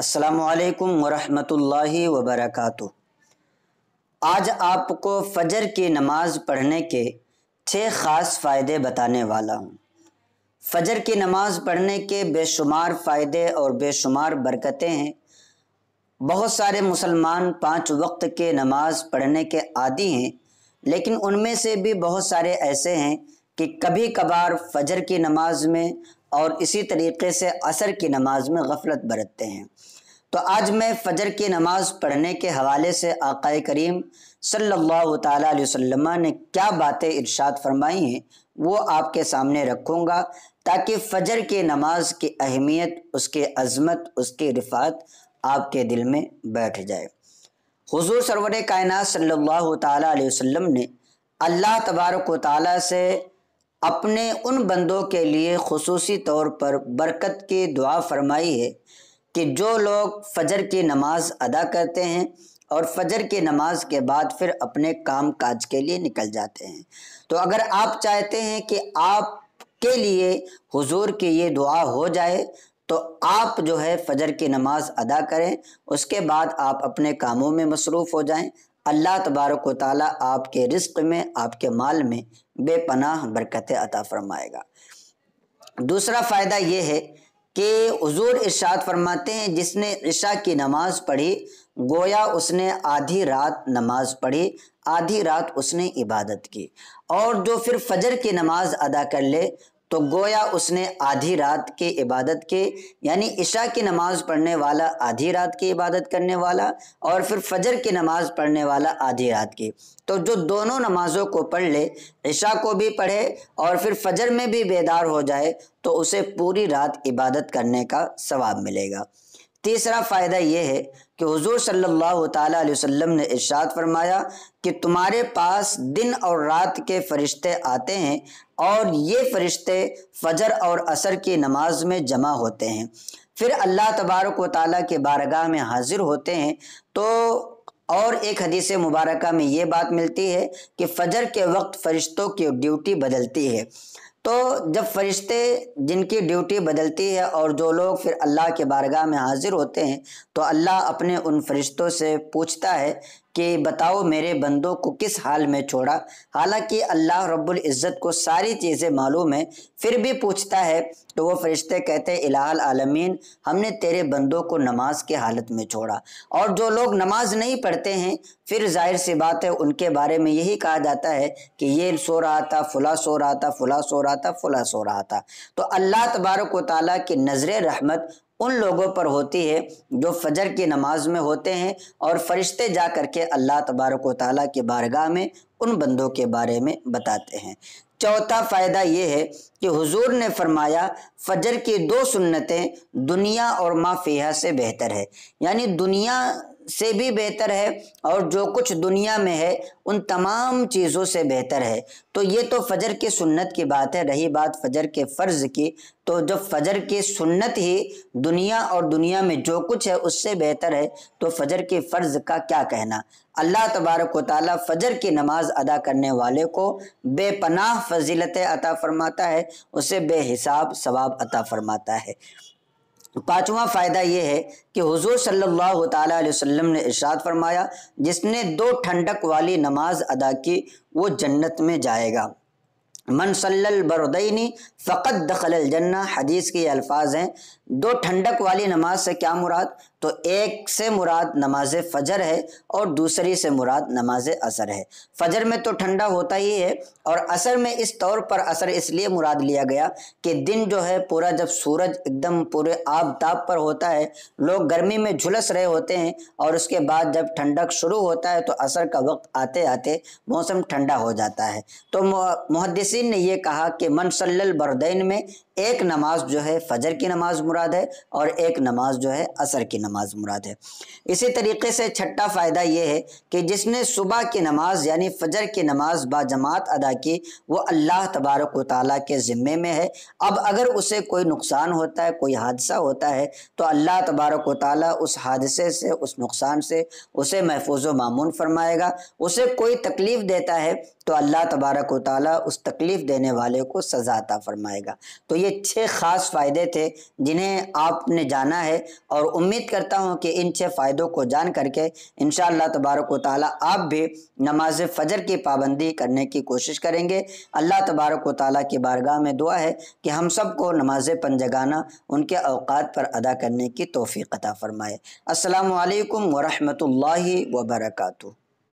असलकम वरहमतुल्लाहि वबरकत आज आपको फ़जर की नमाज़ पढ़ने के छः ख़ास फ़ायदे बताने वाला हूँ फ़जर की नमाज़ पढ़ने के बेशुमार फ़ायदे और बेशुमार बरकतें हैं बहुत सारे मुसलमान पाँच वक्त के नमाज पढ़ने के आदि हैं लेकिन उनमें से भी बहुत सारे ऐसे हैं कि कभी कभार फ़जर की नमाज में और इसी तरीके से असर की नमाज में गफलत बरतते हैं तो आज मैं फजर की नमाज पढ़ने के हवाले से आक़ा करीम सल्लल्लाहु अलैहि वसल्लम ने क्या बातें इरशाद फरमाई हैं वो आपके सामने रखूँगा ताकि फ़जर की नमाज की अहमियत उसके अज़मत उसकी रिफात आपके दिल में बैठ जाए हुजूर सरवर कायनात सल्लल्लाहु अलैहि वसल्लम ने अल्लाह तबारक ताली से अपने उन बंदों के लिए खसूसी तौर पर बरकत की दुआ फरमाई है कि जो लोग फजर की नमाज अदा करते हैं और फजर की नमाज के बाद फिर अपने काम काज के लिए निकल जाते हैं तो अगर आप चाहते हैं कि आप के लिए हुजूर की ये दुआ हो जाए तो आप जो है फजर की नमाज अदा करें उसके बाद आप अपने कामों में मसरूफ़ हो जाएं अल्लाह तबारक ताली आपके रिस्क में आपके माल में बेपनाह बरकत अता फरमाएगा दूसरा फ़ायदा ये है कि हजूर इर्शाद फरमाते हैं जिसने ईशा की नमाज़ पढ़ी गोया उसने आधी रात नमाज पढ़ी आधी रात उसने इबादत की और जो फिर फजर की नमाज अदा कर ले तो गोया उसने आधी रात के इबादत के यानी इशा की नमाज़ पढ़ने वाला आधी रात की इबादत करने वाला और फिर फजर की नमाज़ पढ़ने वाला आधी रात की तो जो दोनों नमाज़ों को पढ़ ले इशा को भी पढ़े और फिर फजर में भी बेदार हो जाए तो उसे पूरी रात इबादत करने का सवाब मिलेगा तीसरा फ़ायदा ये है कि हुजूर सल्लल्लाहु अलैहि वसल्लम ने इरशाद फरमाया कि तुम्हारे पास दिन और रात के फरिश्ते आते हैं और ये फरिश्ते फजर और असर की नमाज में जमा होते हैं फिर अल्लाह तबारक व ताली के बारगाह में हाजिर होते हैं तो और एक हदीस मुबारक में ये बात मिलती है कि फजर के वक्त फरिश्तों की ड्यूटी बदलती है तो जब फरिश्ते जिनकी ड्यूटी बदलती है और जो लोग फिर अल्लाह के बारगाह में हाज़िर होते हैं तो अल्लाह अपने उन फरिश्तों से पूछता है कि बताओ मेरे बंदों को किस हाल में छोड़ा हालांकि अल्लाह रब्बुल इज़्ज़त को सारी चीज़ें मालूम है फिर भी पूछता है तो वो फरिश्ते कहते हैं इलाल आलमीन हमने तेरे बंदों को नमाज के हालत में छोड़ा और जो लोग नमाज नहीं पढ़ते हैं फिर जाहिर सी बात है उनके बारे में यही कहा जाता है कि ये सो रहा था फुला सो रहा था फुला सो रहा था फुला सो रहा था तो अल्लाह तबारक वाली की नज़र रहमत उन लोगों पर होती है जो फजर की नमाज में होते हैं और फरिश्ते जा कर के अल्लाह तबारक ताली के बारगाह में उन बंदों के बारे में बताते हैं चौथा फ़ायदा ये है कि हुजूर ने फरमाया फजर की दो सुन्नतें दुनिया और माफिया से बेहतर है यानी दुनिया से भी बेहतर है और जो कुछ दुनिया में है उन तमाम चीज़ों से बेहतर है तो ये तो फजर की सुन्नत की बात है रही बात फजर के फ़र्ज़ की तो जब फजर की सुन्नत ही दुनिया और दुनिया में जो कुछ है उससे बेहतर है तो फजर के फ़र्ज़ का क्या कहना अल्लाह तबारक वाली फ़जर की नमाज़ अदा करने वाले को बेपनाह फजीलत अता फ़रमाता है उसे बेहिसाब सवाब अता फ़रमाता है पांचवा फ़ायदा यह है कि हुजूर सल्लल्लाहु अलैहि वसल्लम ने इरशाद फरमाया जिसने दो ठंडक वाली नमाज अदा की वो जन्नत में जाएगा मन सल्लल बरदैनी फ़कत दखल जन्ना हदीस के अल्फाज हैं दो ठंडक वाली नमाज से क्या मुराद तो एक से मुराद नमाज फ़जर है और दूसरी से मुराद नमाज असर है फ़जर में तो ठंडा होता ही है और असर में इस तौर पर असर इसलिए मुराद लिया गया कि दिन जो है पूरा जब सूरज एकदम पूरे आबताब पर होता है लोग गर्मी में झुलस रहे होते हैं और उसके बाद जब ठंडक शुरू होता है तो असर का वक्त आते आते मौसम ठंडा हो जाता है तो मुहदसी ने यह कहा कि मनसल बरदैन में एक नमाज जो है फजर की नमाज मुराद है और एक नमाज जो है असर की नमाज मुराद है इसी तरीके से छठा फ़ायदा ये है कि जिसने सुबह की नमाज यानी फजर की नमाज बाजमात अदा की वो अल्लाह तबारक ताली के ज़िम्मे में है अब अगर उसे कोई नुकसान होता है कोई हादसा होता है तो अल्लाह तबारक ताली उस हादसे से उस नुकसान से उसे महफूज मामून फरमाएगा उसे कोई तकलीफ़ देता है तो अल्लाह तबारक ताली उस तकलीफ़ देने वाले को सजा अता फरमाएगा तो ये ये छः ख़ास फ़ायदे थे जिन्हें आपने जाना है और उम्मीद करता हूँ कि इन छः फ़ायदों को जान करके इन तबारक ताली आप भी नमाज फ़जर की पाबंदी करने की कोशिश करेंगे अल्लाह तबारक ताली की बारगाह में दुआ है कि हम सबको नमाज पंजगाना उनके अवकात पर अदा करने की तोफ़ी कता फ़रमाए अल्लाम वरहमल वर्का